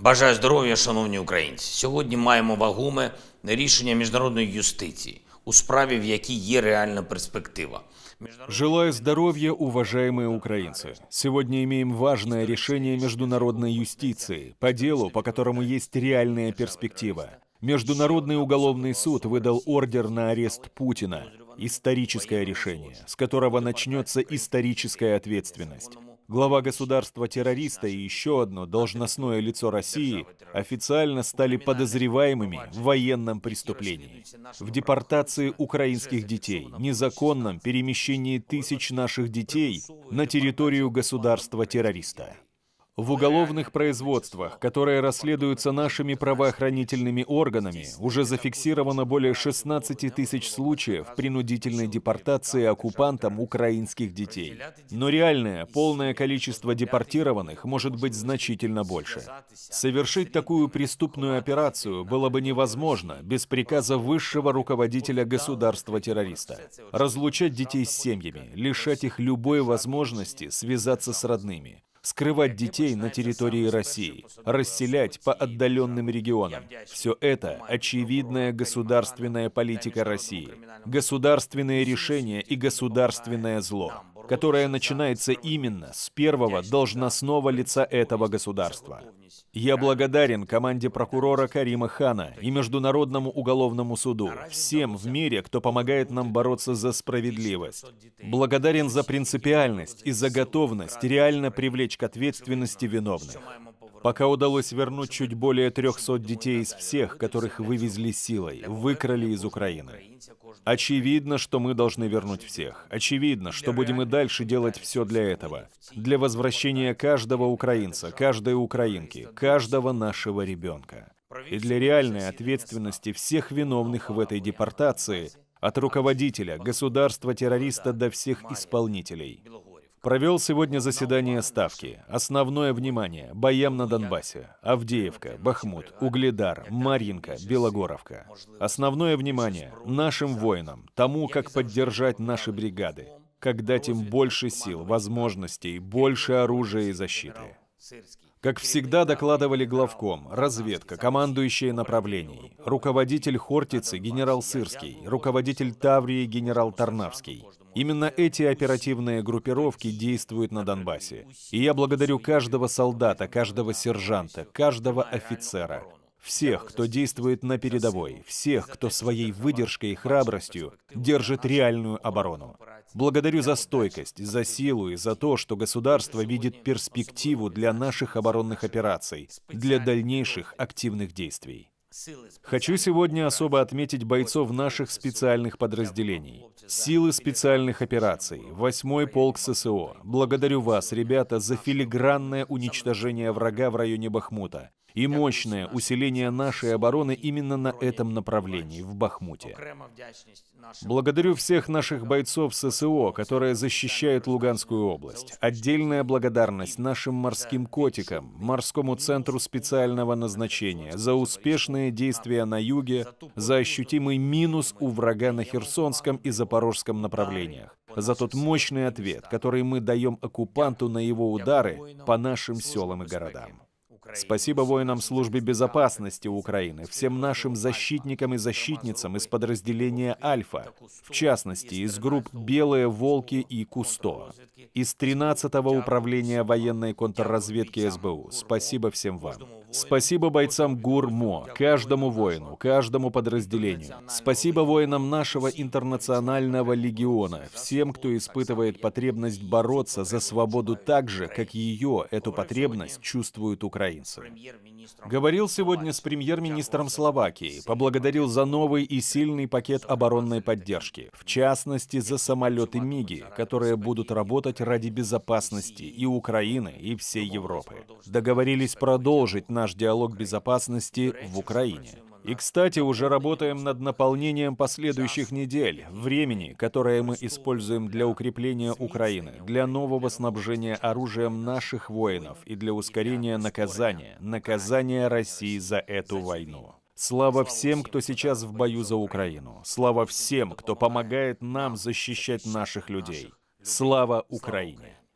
Бажаю здоров'я, шановні українці. Сьогодні маємо вагоме рішення міжнародної юстиції у справі, в якій є реальна перспектива. Желаю здоровья, уважаемые украинцы. Сегодня имеем важное решение международной юстиции по делу, по которому есть реальная перспектива. Международный уголовный суд выдал ордер на арест Путина. Историческое решение, с которого начнется историческая ответственность глава государства-террориста и еще одно должностное лицо России официально стали подозреваемыми в военном преступлении, в депортации украинских детей, незаконном перемещении тысяч наших детей на территорию государства-террориста. В уголовных производствах, которые расследуются нашими правоохранительными органами, уже зафиксировано более 16 тысяч случаев принудительной депортации оккупантам украинских детей. Но реальное, полное количество депортированных может быть значительно больше. Совершить такую преступную операцию было бы невозможно без приказа высшего руководителя государства-террориста. Разлучать детей с семьями, лишать их любой возможности связаться с родными, скрывать детей на территории России, расселять по отдаленным регионам. Все это очевидная государственная политика России, государственные решения и государственное зло которая начинается именно с первого должностного лица этого государства. Я благодарен команде прокурора Карима Хана и Международному уголовному суду, всем в мире, кто помогает нам бороться за справедливость. Благодарен за принципиальность и за готовность реально привлечь к ответственности виновных пока удалось вернуть чуть более 300 детей из всех, которых вывезли силой, выкрали из Украины. Очевидно, что мы должны вернуть всех. Очевидно, что будем и дальше делать все для этого. Для возвращения каждого украинца, каждой украинки, каждого нашего ребенка. И для реальной ответственности всех виновных в этой депортации, от руководителя, государства-террориста до всех исполнителей. Провел сегодня заседание Ставки. Основное внимание – боям на Донбассе. Авдеевка, Бахмут, Угледар, Марьинка, Белогоровка. Основное внимание – нашим воинам, тому, как поддержать наши бригады, как дать им больше сил, возможностей, больше оружия и защиты. Как всегда докладывали главком, разведка, командующие направлений, руководитель Хортицы генерал Сырский, руководитель Таврии генерал Тарнавский, Именно эти оперативные группировки действуют на Донбассе. И я благодарю каждого солдата, каждого сержанта, каждого офицера, всех, кто действует на передовой, всех, кто своей выдержкой и храбростью держит реальную оборону. Благодарю за стойкость, за силу и за то, что государство видит перспективу для наших оборонных операций, для дальнейших активных действий. Хочу сегодня особо отметить бойцов наших специальных подразделений, силы специальных операций, 8-й полк ССО. Благодарю вас, ребята, за филигранное уничтожение врага в районе Бахмута и мощное усиление нашей обороны именно на этом направлении, в Бахмуте. Благодарю всех наших бойцов ССО, которые защищают Луганскую область. Отдельная благодарность нашим морским котикам, морскому центру специального назначения за успешные военные действия на юге, за ощутимый минус у врага на Херсонском и Запорожском направлениях, за тот мощный ответ, который мы даем оккупанту на его удары по нашим селам и городам. Спасибо воинам службы безопасности Украины, всем нашим защитникам и защитницам из подразделения «Альфа», в частности, из групп «Белые волки» и «Кусто», из 13-го управления военной контрразведки СБУ. Спасибо всем вам. Спасибо бойцам ГУРМО, каждому воину, каждому подразделению. Спасибо воинам нашего интернационального легиона, всем, кто испытывает потребность бороться за свободу так же, как ее, эту потребность, чувствует Украина украинцев. Говорил сегодня с премьер-министром Словакии, поблагодарил за новый и сильный пакет оборонной поддержки, в частности за самолеты МИГи, которые будут работать ради безопасности и Украины, и всей Европы. Договорились продолжить наш диалог безопасности в Украине. И, кстати, уже работаем над наполнением последующих недель, времени, которое мы используем для укрепления Украины, для нового снабжения оружием наших воинов и для ускорения наказания, наказания России за эту войну. Слава всем, кто сейчас в бою за Украину. Слава всем, кто помогает нам защищать наших людей. Слава Украине!